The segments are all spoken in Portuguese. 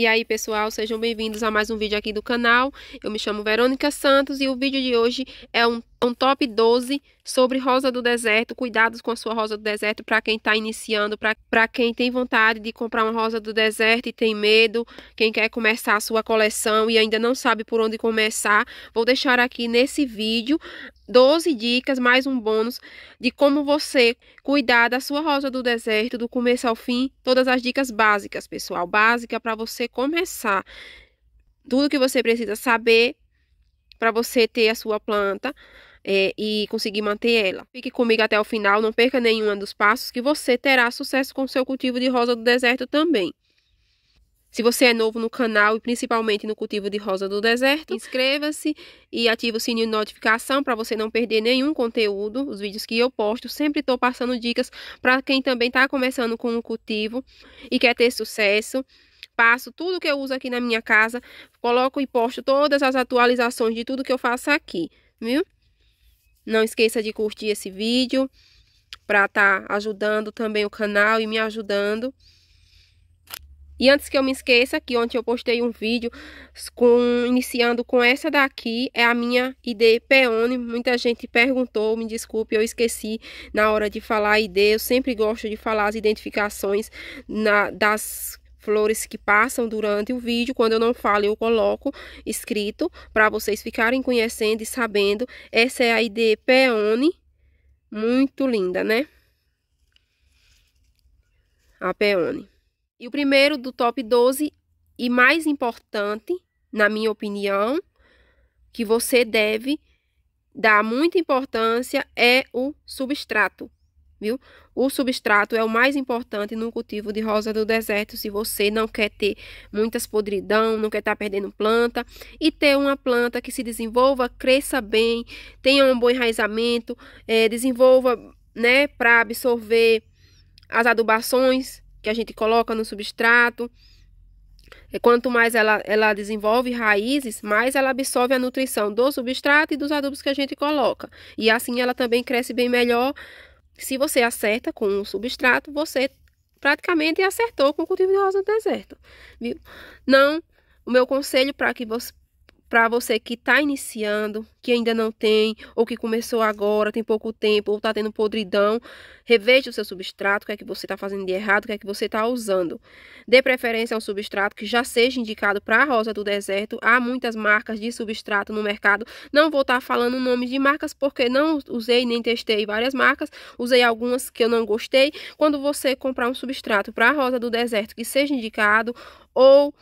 E aí pessoal, sejam bem-vindos a mais um vídeo aqui do canal. Eu me chamo Verônica Santos e o vídeo de hoje é um um top 12 sobre rosa do deserto, cuidados com a sua rosa do deserto para quem está iniciando, para quem tem vontade de comprar uma rosa do deserto e tem medo, quem quer começar a sua coleção e ainda não sabe por onde começar. Vou deixar aqui nesse vídeo 12 dicas, mais um bônus de como você cuidar da sua rosa do deserto, do começo ao fim, todas as dicas básicas, pessoal, básica para você começar. Tudo que você precisa saber para você ter a sua planta é, e conseguir manter ela. Fique comigo até o final, não perca nenhum dos passos que você terá sucesso com seu cultivo de rosa do deserto também. Se você é novo no canal e principalmente no cultivo de rosa do deserto, inscreva-se e ative o sininho de notificação para você não perder nenhum conteúdo, os vídeos que eu posto. Sempre estou passando dicas para quem também está começando com o cultivo e quer ter sucesso. Passo tudo que eu uso aqui na minha casa, coloco e posto todas as atualizações de tudo que eu faço aqui, viu? Não esqueça de curtir esse vídeo para estar tá ajudando também o canal e me ajudando. E antes que eu me esqueça, que ontem eu postei um vídeo com, iniciando com essa daqui, é a minha ID Peone. Muita gente perguntou, me desculpe, eu esqueci na hora de falar a ID. Eu sempre gosto de falar as identificações na, das flores que passam durante o vídeo. Quando eu não falo, eu coloco escrito para vocês ficarem conhecendo e sabendo. Essa é a ID Peony, muito linda, né? A Peony. E o primeiro do top 12 e mais importante, na minha opinião, que você deve dar muita importância é o substrato viu? O substrato é o mais importante no cultivo de rosa do deserto, se você não quer ter muitas podridão, não quer estar tá perdendo planta e ter uma planta que se desenvolva, cresça bem, tenha um bom enraizamento, é, desenvolva, né, para absorver as adubações que a gente coloca no substrato. É, quanto mais ela, ela desenvolve raízes, mais ela absorve a nutrição do substrato e dos adubos que a gente coloca. E assim ela também cresce bem melhor se você acerta com um substrato, você praticamente acertou com o cultivo de rosa do deserto, viu? Não, o meu conselho para que você para você que está iniciando, que ainda não tem, ou que começou agora, tem pouco tempo, ou está tendo podridão, reveja o seu substrato, o que é que você está fazendo de errado, o que é que você está usando. Dê preferência a um substrato que já seja indicado para a rosa do deserto. Há muitas marcas de substrato no mercado. Não vou estar tá falando nomes de marcas porque não usei nem testei várias marcas, usei algumas que eu não gostei. Quando você comprar um substrato para a rosa do deserto que seja indicado ou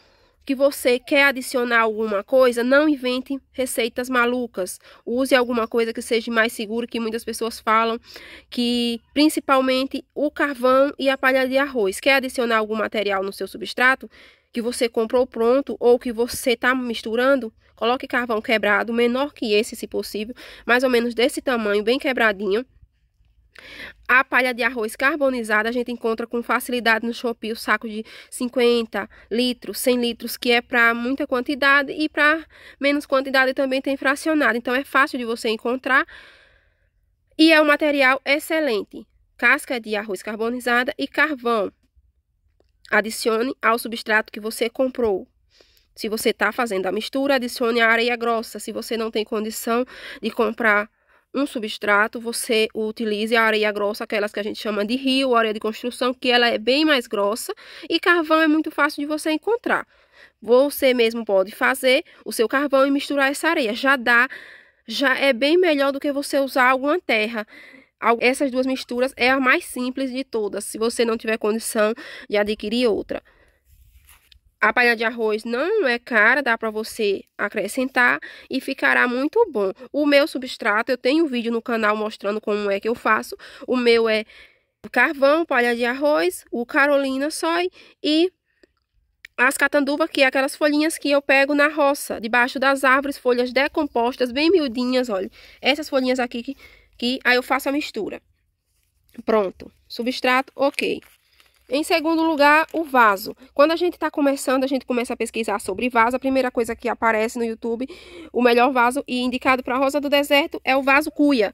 que você quer adicionar alguma coisa, não invente receitas malucas. Use alguma coisa que seja mais segura, que muitas pessoas falam que principalmente o carvão e a palha de arroz. Quer adicionar algum material no seu substrato? que você comprou pronto ou que você está misturando, coloque carvão quebrado, menor que esse, se possível, mais ou menos desse tamanho, bem quebradinho. A palha de arroz carbonizada a gente encontra com facilidade no Shopee, o saco de 50 litros, 100 litros, que é para muita quantidade e para menos quantidade também tem fracionado. Então é fácil de você encontrar e é um material excelente. Casca de arroz carbonizada e carvão. Adicione ao substrato que você comprou. Se você está fazendo a mistura, adicione a areia grossa. Se você não tem condição de comprar um substrato, você utilize a areia grossa, aquelas que a gente chama de rio, areia de construção, que ela é bem mais grossa, e carvão é muito fácil de você encontrar. Você mesmo pode fazer o seu carvão e misturar essa areia. Já dá, já é bem melhor do que você usar alguma terra. Essas duas misturas é a mais simples de todas, se você não tiver condição de adquirir outra. A palha de arroz não é cara, dá para você acrescentar e ficará muito bom. O meu substrato, eu tenho um vídeo no canal mostrando como é que eu faço. O meu é carvão, palha de arroz, o carolina soy e as catanduvas, que é aquelas folhinhas que eu pego na roça, debaixo das árvores, folhas decompostas, bem miudinhas, olha. Essas folhinhas aqui que, que aí eu faço a mistura. Pronto. Substrato, ok. Em segundo lugar, o vaso. Quando a gente está começando, a gente começa a pesquisar sobre vaso. A primeira coisa que aparece no YouTube, o melhor vaso e indicado para a rosa do deserto, é o vaso cuia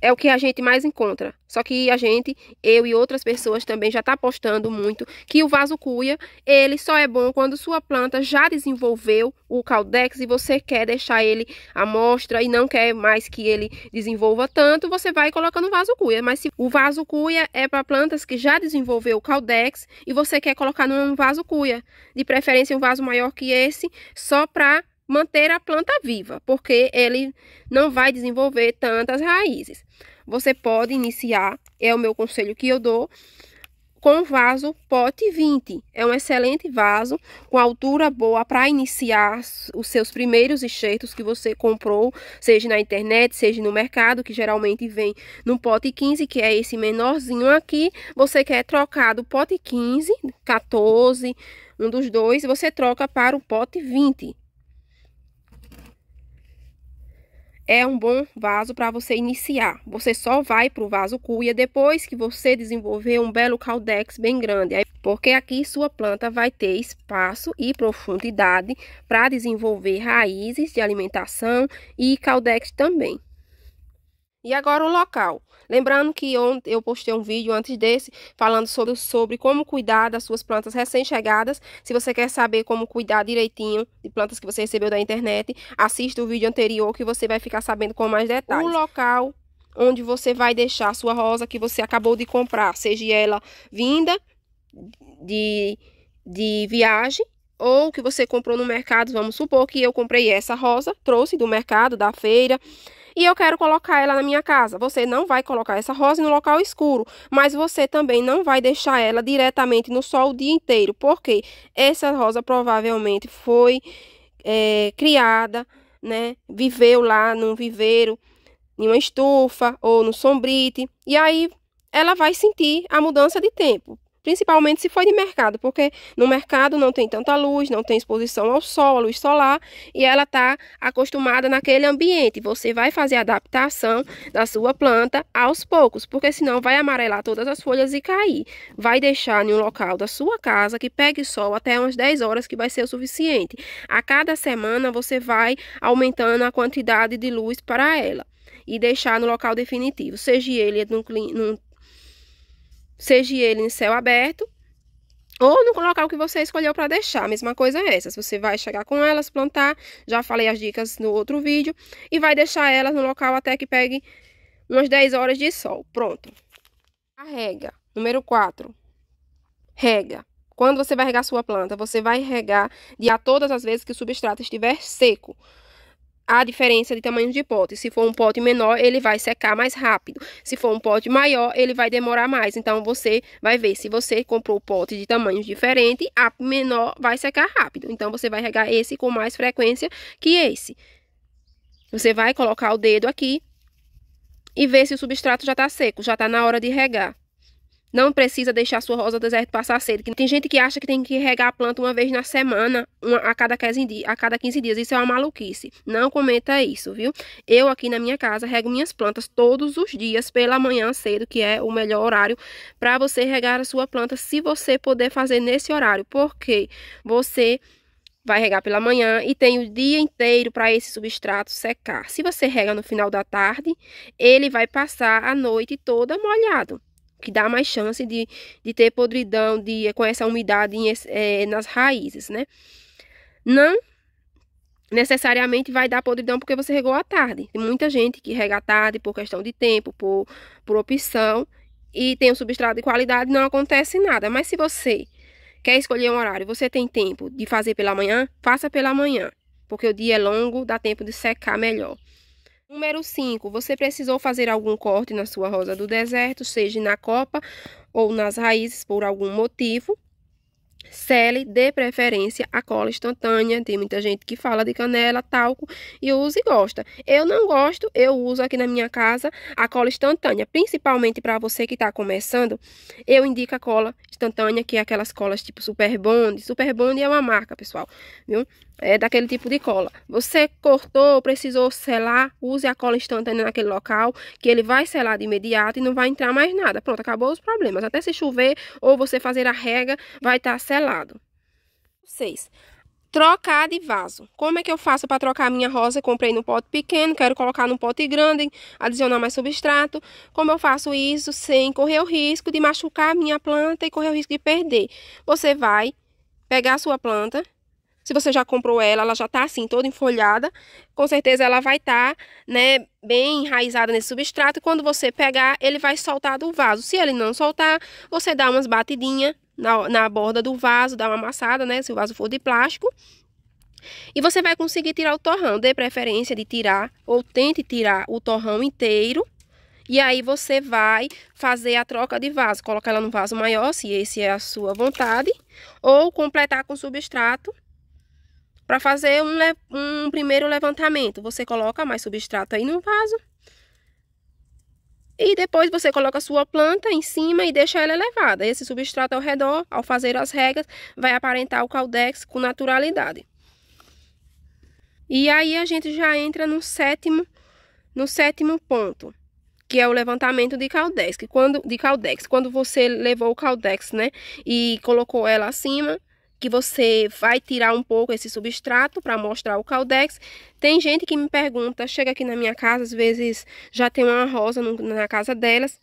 é o que a gente mais encontra. Só que a gente, eu e outras pessoas também já tá apostando muito que o vaso cuia, ele só é bom quando sua planta já desenvolveu o caldex e você quer deixar ele à mostra e não quer mais que ele desenvolva tanto, você vai colocando vaso cuia. Mas se o vaso cuia é para plantas que já desenvolveu o caldex e você quer colocar num vaso cuia, de preferência um vaso maior que esse, só para manter a planta viva, porque ele não vai desenvolver tantas raízes. Você pode iniciar, é o meu conselho que eu dou, com vaso pote 20. É um excelente vaso, com altura boa para iniciar os seus primeiros enxertos que você comprou, seja na internet, seja no mercado, que geralmente vem no pote 15, que é esse menorzinho aqui. Você quer trocar do pote 15, 14, um dos dois, você troca para o pote 20. é um bom vaso para você iniciar. Você só vai para o vaso cuia depois que você desenvolver um belo caldex bem grande. Porque aqui sua planta vai ter espaço e profundidade para desenvolver raízes de alimentação e caldex também. E agora o local. Lembrando que ontem eu postei um vídeo antes desse falando sobre, sobre como cuidar das suas plantas recém-chegadas. Se você quer saber como cuidar direitinho de plantas que você recebeu da internet, assista o vídeo anterior que você vai ficar sabendo com mais detalhes. O local onde você vai deixar a sua rosa que você acabou de comprar, seja ela vinda de, de viagem ou que você comprou no mercado, vamos supor que eu comprei essa rosa, trouxe do mercado, da feira, e eu quero colocar ela na minha casa. Você não vai colocar essa rosa no local escuro, mas você também não vai deixar ela diretamente no sol o dia inteiro, porque essa rosa provavelmente foi é, criada, né? Viveu lá num viveiro, em uma estufa ou no sombrite, e aí ela vai sentir a mudança de tempo. Principalmente se for de mercado, porque no mercado não tem tanta luz, não tem exposição ao sol, à luz solar, e ela está acostumada naquele ambiente. Você vai fazer a adaptação da sua planta aos poucos, porque senão vai amarelar todas as folhas e cair. Vai deixar em um local da sua casa que pegue sol até umas 10 horas, que vai ser o suficiente. A cada semana você vai aumentando a quantidade de luz para ela e deixar no local definitivo, seja ele num, num seja ele em céu aberto ou no local que você escolheu para deixar. A mesma coisa é essa. Você vai chegar com elas, plantar, já falei as dicas no outro vídeo, e vai deixar elas no local até que pegue umas 10 horas de sol. Pronto. A rega. Número 4. Rega. Quando você vai regar sua planta, você vai regar de a todas as vezes que o substrato estiver seco a diferença de tamanho de pote. Se for um pote menor, ele vai secar mais rápido. Se for um pote maior, ele vai demorar mais. Então, você vai ver se você comprou pote de tamanhos diferentes, a menor vai secar rápido. Então, você vai regar esse com mais frequência que esse. Você vai colocar o dedo aqui e ver se o substrato já está seco, já está na hora de regar. Não precisa deixar sua rosa do deserto passar cedo. Tem gente que acha que tem que regar a planta uma vez na semana, uma, a, cada 15 dias, a cada 15 dias. Isso é uma maluquice. Não comenta isso, viu? Eu aqui na minha casa rego minhas plantas todos os dias pela manhã cedo, que é o melhor horário para você regar a sua planta, se você puder fazer nesse horário. Porque você vai regar pela manhã e tem o dia inteiro para esse substrato secar. Se você rega no final da tarde, ele vai passar a noite toda molhado que dá mais chance de, de ter podridão de, eh, com essa umidade em, é, nas raízes, né? Não necessariamente vai dar podridão porque você regou à tarde. Tem muita gente que rega à tarde por questão de tempo, por, por opção, e tem um substrato de qualidade, não acontece nada. Mas se você quer escolher um horário, você tem tempo de fazer pela manhã, faça pela manhã, porque o dia é longo, dá tempo de secar melhor. Número 5. Você precisou fazer algum corte na sua rosa do deserto, seja na copa ou nas raízes por algum motivo. Sele, dê preferência à cola instantânea. Tem muita gente que fala de canela, talco e usa e gosta. Eu não gosto, eu uso aqui na minha casa a cola instantânea. Principalmente para você que está começando, eu indico a cola instantânea, que é aquelas colas tipo Super Bond. Super Bond é uma marca, pessoal, viu? É daquele tipo de cola. Você cortou, precisou selar, use a cola instantânea naquele local, que ele vai selar de imediato e não vai entrar mais nada. Pronto, acabou os problemas. Até se chover ou você fazer a rega, vai estar tá selado. 6 trocar de vaso. Como é que eu faço para trocar a minha rosa? Comprei no pote pequeno, quero colocar num pote grande, adicionar mais substrato. Como eu faço isso sem correr o risco de machucar a minha planta e correr o risco de perder? Você vai pegar a sua planta. Se você já comprou ela, ela já está assim, toda enfolhada, com certeza ela vai estar, tá, né, bem enraizada nesse substrato. Quando você pegar, ele vai soltar do vaso. Se ele não soltar, você dá umas batidinhas na, na borda do vaso, dá uma amassada, né? Se o vaso for de plástico. E você vai conseguir tirar o torrão. Dê preferência de tirar ou tente tirar o torrão inteiro. E aí você vai fazer a troca de vaso. Colocar ela no vaso maior, se esse é a sua vontade. Ou completar com substrato. Para fazer um, um primeiro levantamento, você coloca mais substrato aí no vaso. E depois você coloca a sua planta em cima e deixa ela elevada. Esse substrato ao redor, ao fazer as regas, vai aparentar o caldex com naturalidade. E aí a gente já entra no sétimo, no sétimo ponto, que é o levantamento de caldex. Que quando, de caldex, quando você levou o caldex, né, e colocou ela acima, que você vai tirar um pouco esse substrato para mostrar o caldex. Tem gente que me pergunta, chega aqui na minha casa, às vezes já tem uma rosa no, na casa delas,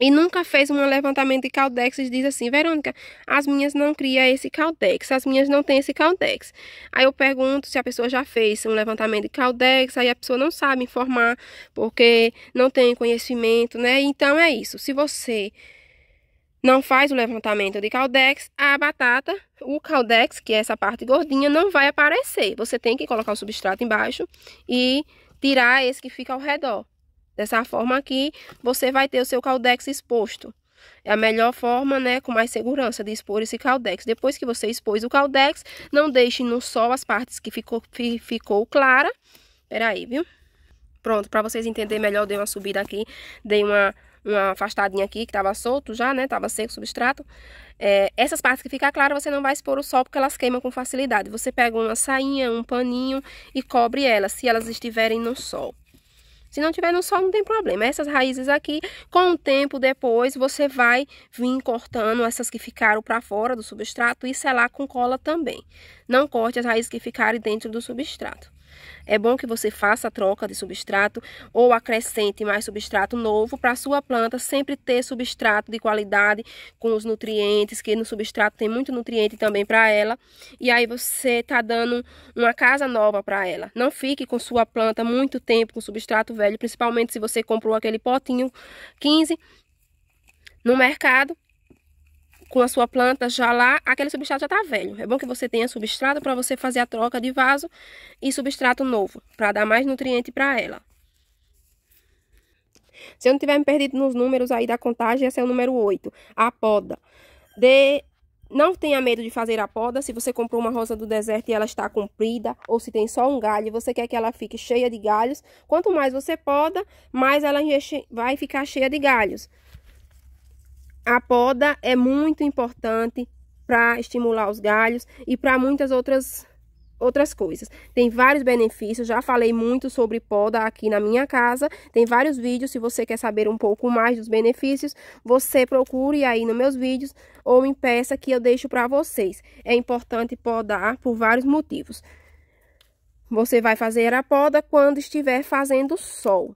e nunca fez um levantamento de caldex e diz assim, Verônica, as minhas não cria esse caldex, as minhas não tem esse caldex. Aí eu pergunto se a pessoa já fez um levantamento de caldex, aí a pessoa não sabe informar, porque não tem conhecimento, né? Então é isso, se você não faz o levantamento de caldex, a batata, o caldex, que é essa parte gordinha, não vai aparecer. Você tem que colocar o substrato embaixo e tirar esse que fica ao redor. Dessa forma aqui, você vai ter o seu caldex exposto. É a melhor forma, né, com mais segurança de expor esse caldex. Depois que você expôs o caldex, não deixe no sol as partes que ficou, ficou clara. Peraí, viu? Pronto, para vocês entenderem melhor, eu dei uma subida aqui, dei uma uma afastadinha aqui que estava solto já, né? Tava seco o substrato. É, essas partes que ficam claras você não vai expor o sol porque elas queimam com facilidade. Você pega uma sainha, um paninho e cobre elas, se elas estiverem no sol. Se não tiver no sol, não tem problema. Essas raízes aqui, com o tempo depois, você vai vir cortando essas que ficaram para fora do substrato e selar com cola também. Não corte as raízes que ficarem dentro do substrato. É bom que você faça a troca de substrato ou acrescente mais substrato novo para sua planta sempre ter substrato de qualidade com os nutrientes, que no substrato tem muito nutriente também para ela. E aí você tá dando uma casa nova para ela. Não fique com sua planta muito tempo com substrato velho, principalmente se você comprou aquele potinho 15 no mercado com a sua planta já lá, aquele substrato já está velho. É bom que você tenha substrato para você fazer a troca de vaso e substrato novo, para dar mais nutriente para ela. Se eu não tiver me perdido nos números aí da contagem, esse é o número 8, a poda. De... Não tenha medo de fazer a poda, se você comprou uma rosa do deserto e ela está comprida, ou se tem só um galho e você quer que ela fique cheia de galhos, quanto mais você poda, mais ela vai ficar cheia de galhos. A poda é muito importante para estimular os galhos e para muitas outras outras coisas. Tem vários benefícios, já falei muito sobre poda aqui na minha casa, tem vários vídeos, se você quer saber um pouco mais dos benefícios, você procure aí nos meus vídeos ou me peça que eu deixo para vocês. É importante podar por vários motivos. Você vai fazer a poda quando estiver fazendo sol.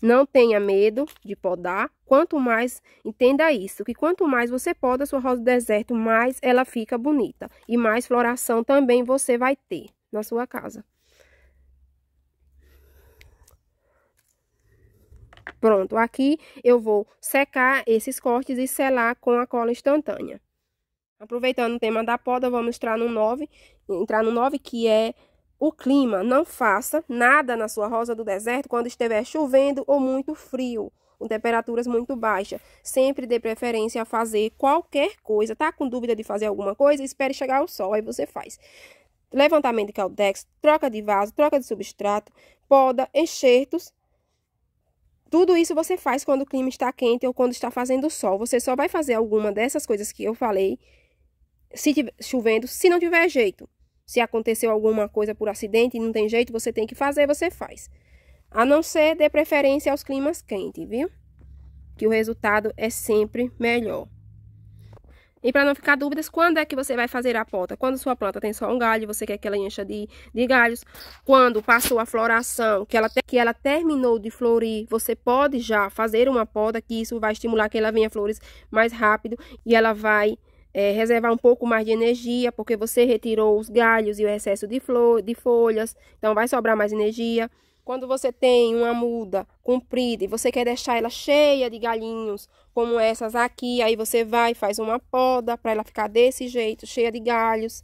Não tenha medo de podar. Quanto mais, entenda isso, que quanto mais você poda sua rosa do deserto, mais ela fica bonita. E mais floração também você vai ter na sua casa. Pronto, aqui eu vou secar esses cortes e selar com a cola instantânea. Aproveitando o tema da poda, vamos entrar no 9, entrar no 9 que é o clima. Não faça nada na sua rosa do deserto quando estiver chovendo ou muito frio, com temperaturas muito baixas. Sempre dê preferência a fazer qualquer coisa. Tá com dúvida de fazer alguma coisa? Espere chegar o sol, aí você faz. Levantamento de caldex, troca de vaso, troca de substrato, poda, enxertos. Tudo isso você faz quando o clima está quente ou quando está fazendo sol. Você só vai fazer alguma dessas coisas que eu falei se tiver chovendo, se não tiver jeito. Se aconteceu alguma coisa por acidente e não tem jeito, você tem que fazer, você faz. A não ser dê preferência aos climas quentes, viu? Que o resultado é sempre melhor. E para não ficar dúvidas, quando é que você vai fazer a ponta? Quando sua planta tem só um galho, você quer que ela encha de, de galhos. Quando passou a floração, que ela, te, que ela terminou de florir, você pode já fazer uma poda, que isso vai estimular que ela venha flores mais rápido e ela vai é, reservar um pouco mais de energia, porque você retirou os galhos e o excesso de, flor, de folhas, então vai sobrar mais energia. Quando você tem uma muda comprida e você quer deixar ela cheia de galhinhos, como essas aqui, aí você vai faz uma poda para ela ficar desse jeito, cheia de galhos.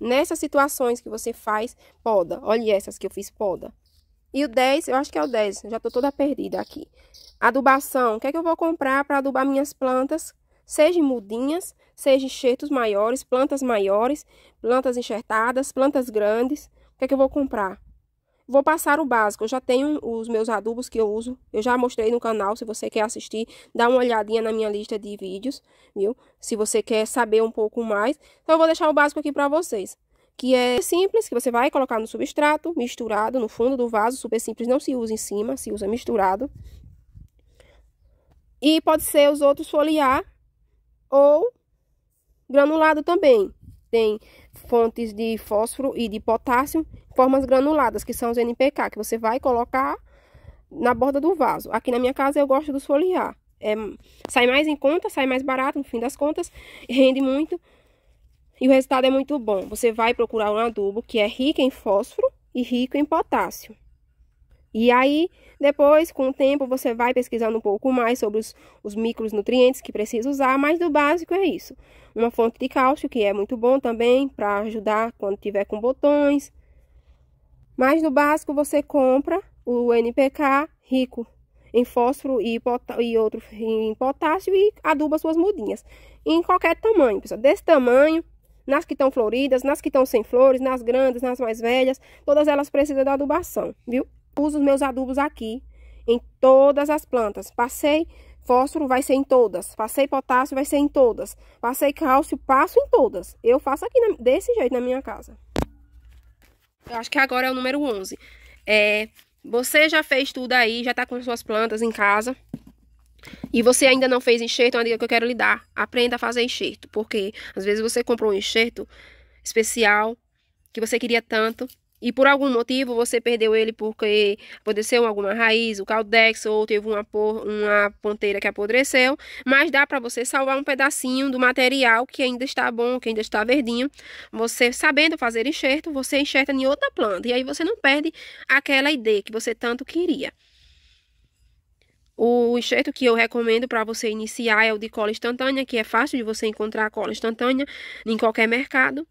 Nessas situações que você faz poda, olha essas que eu fiz poda. E o 10, eu acho que é o 10, já estou toda perdida aqui. Adubação, o que é que eu vou comprar para adubar minhas plantas? Seja mudinhas, seja enxertos maiores, plantas maiores, plantas enxertadas, plantas grandes. O que é que eu vou comprar? Vou passar o básico. Eu já tenho os meus adubos que eu uso. Eu já mostrei no canal. Se você quer assistir, dá uma olhadinha na minha lista de vídeos, viu? Se você quer saber um pouco mais. Então, eu vou deixar o básico aqui para vocês. Que é simples, que você vai colocar no substrato, misturado, no fundo do vaso. Super simples, não se usa em cima, se usa misturado. E pode ser os outros foliar ou Granulado também tem fontes de fósforo e de potássio, formas granuladas, que são os NPK, que você vai colocar na borda do vaso. Aqui na minha casa eu gosto dos foliar. É, sai mais em conta, sai mais barato no fim das contas, rende muito e o resultado é muito bom. Você vai procurar um adubo que é rico em fósforo e rico em potássio. E aí depois, com o tempo, você vai pesquisando um pouco mais sobre os, os micronutrientes que precisa usar, mas do básico é isso. Uma fonte de cálcio, que é muito bom também para ajudar quando tiver com botões. Mas no básico você compra o NPK rico em fósforo e, e outro em potássio e aduba suas mudinhas. Em qualquer tamanho, pessoal. Desse tamanho, nas que estão floridas, nas que estão sem flores, nas grandes, nas mais velhas, todas elas precisam da adubação, viu? Pus os meus adubos aqui, em todas as plantas. Passei fósforo, vai ser em todas. Passei potássio, vai ser em todas. Passei cálcio, passo em todas. Eu faço aqui na, desse jeito na minha casa. Eu acho que agora é o número 11. É, você já fez tudo aí, já tá com suas plantas em casa. E você ainda não fez enxerto, é uma dica que eu quero lhe dar. Aprenda a fazer enxerto. Porque às vezes você comprou um enxerto especial que você queria tanto e por algum motivo você perdeu ele porque apodreceu alguma raiz, o caldex, ou teve uma, uma ponteira que apodreceu, mas dá para você salvar um pedacinho do material que ainda está bom, que ainda está verdinho. Você sabendo fazer enxerto, você enxerta em outra planta, e aí você não perde aquela ideia que você tanto queria. O enxerto que eu recomendo para você iniciar é o de cola instantânea, que é fácil de você encontrar cola instantânea em qualquer mercado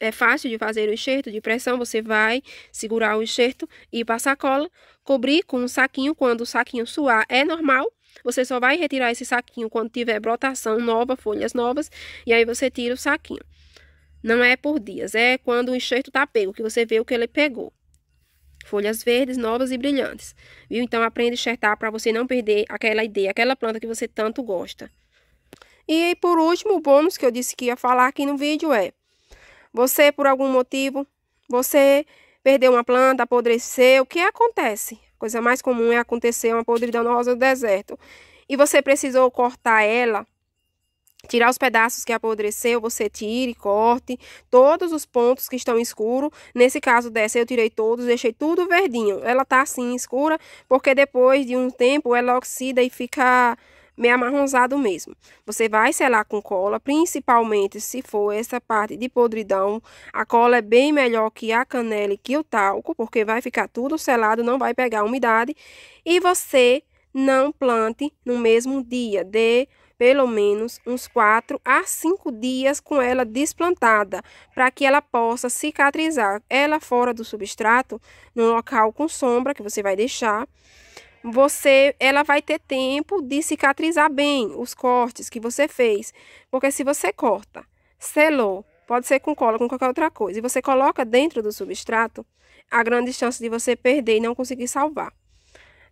é fácil de fazer o enxerto de pressão, você vai segurar o enxerto e passar cola, cobrir com um saquinho, quando o saquinho suar é normal, você só vai retirar esse saquinho quando tiver brotação nova, folhas novas, e aí você tira o saquinho. Não é por dias, é quando o enxerto tá pego, que você vê o que ele pegou. Folhas verdes, novas e brilhantes. Viu? Então aprende a enxertar para você não perder aquela ideia, aquela planta que você tanto gosta. E por último, o bônus que eu disse que ia falar aqui no vídeo é você, por algum motivo, você perdeu uma planta, apodreceu. O que acontece? A coisa mais comum é acontecer uma podridão na rosa do deserto. E você precisou cortar ela, tirar os pedaços que apodreceu, você tire, corte todos os pontos que estão escuros. Nesse caso dessa, eu tirei todos, deixei tudo verdinho. Ela tá assim, escura, porque depois de um tempo ela oxida e fica meio amarronzado mesmo. Você vai selar com cola, principalmente se for essa parte de podridão. A cola é bem melhor que a canela e que o talco, porque vai ficar tudo selado, não vai pegar umidade. E você não plante no mesmo dia, dê pelo menos uns 4 a 5 dias com ela desplantada, para que ela possa cicatrizar. Ela fora do substrato, num local com sombra que você vai deixar, você ela vai ter tempo de cicatrizar bem os cortes que você fez. Porque se você corta, selou, pode ser com cola, com qualquer outra coisa, e você coloca dentro do substrato, a grande chance de você perder e não conseguir salvar.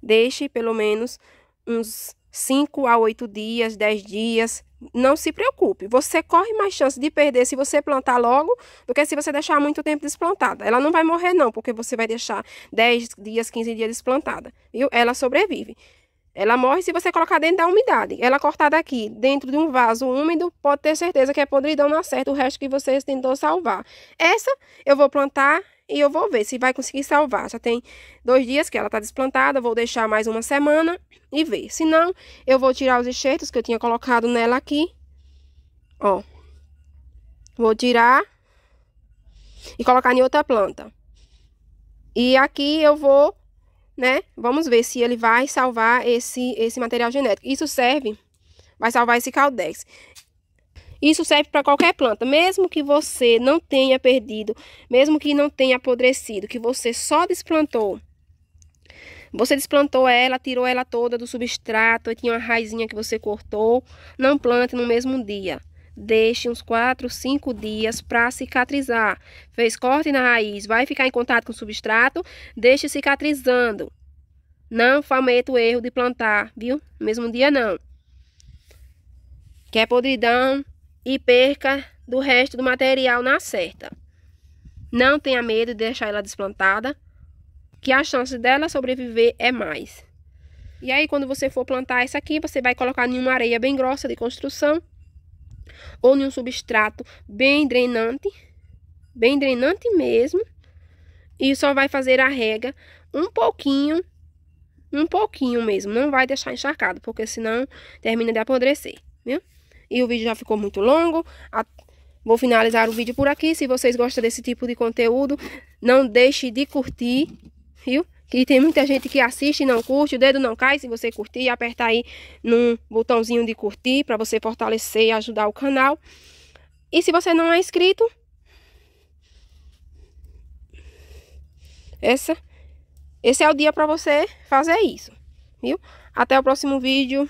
Deixe pelo menos uns 5 a 8 dias, 10 dias. Não se preocupe, você corre mais chance de perder se você plantar logo do que se você deixar muito tempo desplantada. Ela não vai morrer, não, porque você vai deixar 10 dias, 15 dias desplantada, viu? Ela sobrevive. Ela morre se você colocar dentro da umidade. Ela cortada aqui, dentro de um vaso úmido, pode ter certeza que é podridão não acerta o resto que vocês tentou salvar. Essa eu vou plantar e eu vou ver se vai conseguir salvar. Já tem dois dias que ela está desplantada, vou deixar mais uma semana e ver. Se não, eu vou tirar os enxertos que eu tinha colocado nela aqui. Ó. Vou tirar e colocar em outra planta. E aqui eu vou, né? Vamos ver se ele vai salvar esse, esse material genético. Isso serve, vai salvar esse caldex. Isso serve para qualquer planta, mesmo que você não tenha perdido, mesmo que não tenha apodrecido, que você só desplantou. Você desplantou ela, tirou ela toda do substrato, e tinha uma raizinha que você cortou. Não plante no mesmo dia. Deixe uns 4, 5 dias para cicatrizar. Fez corte na raiz, vai ficar em contato com o substrato, deixe cicatrizando. Não cometa o erro de plantar, viu? No mesmo dia não. Quer é podridão, e perca do resto do material na certa. Não tenha medo de deixar ela desplantada, que a chance dela sobreviver é mais. E aí, quando você for plantar essa aqui, você vai colocar em uma areia bem grossa de construção ou em um substrato bem drenante, bem drenante mesmo, e só vai fazer a rega um pouquinho, um pouquinho mesmo, não vai deixar encharcado, porque senão termina de apodrecer, viu? e o vídeo já ficou muito longo. A... Vou finalizar o vídeo por aqui. Se vocês gostam desse tipo de conteúdo, não deixe de curtir, viu? Que tem muita gente que assiste e não curte, o dedo não cai. Se você curtir, aperta aí no botãozinho de curtir para você fortalecer e ajudar o canal. E se você não é inscrito, essa, esse é o dia para você fazer isso, viu? Até o próximo vídeo.